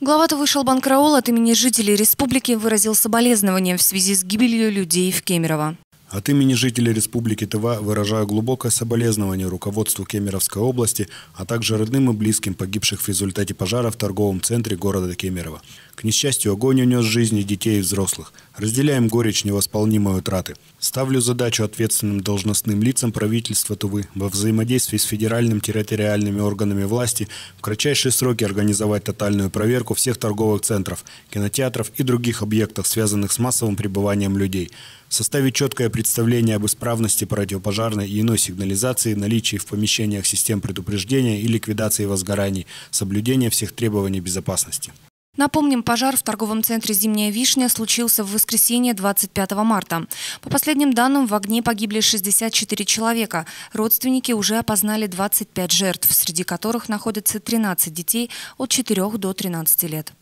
Глава Тувышалбан Краул от имени жителей республики выразил соболезнования в связи с гибелью людей в Кемерово. От имени жителей Республики Тыва выражаю глубокое соболезнование руководству Кемеровской области, а также родным и близким погибших в результате пожара в торговом центре города Кемерово. К несчастью, огонь унес жизни детей и взрослых. Разделяем горечь невосполнимой утраты. Ставлю задачу ответственным должностным лицам правительства Тувы во взаимодействии с федеральными территориальными органами власти в кратчайшие сроки организовать тотальную проверку всех торговых центров, кинотеатров и других объектов, связанных с массовым пребыванием людей составить четкое представление об исправности противопожарной и иной сигнализации, наличии в помещениях систем предупреждения и ликвидации возгораний, соблюдение всех требований безопасности. Напомним, пожар в торговом центре «Зимняя вишня» случился в воскресенье 25 марта. По последним данным, в огне погибли 64 человека. Родственники уже опознали 25 жертв, среди которых находятся 13 детей от 4 до 13 лет.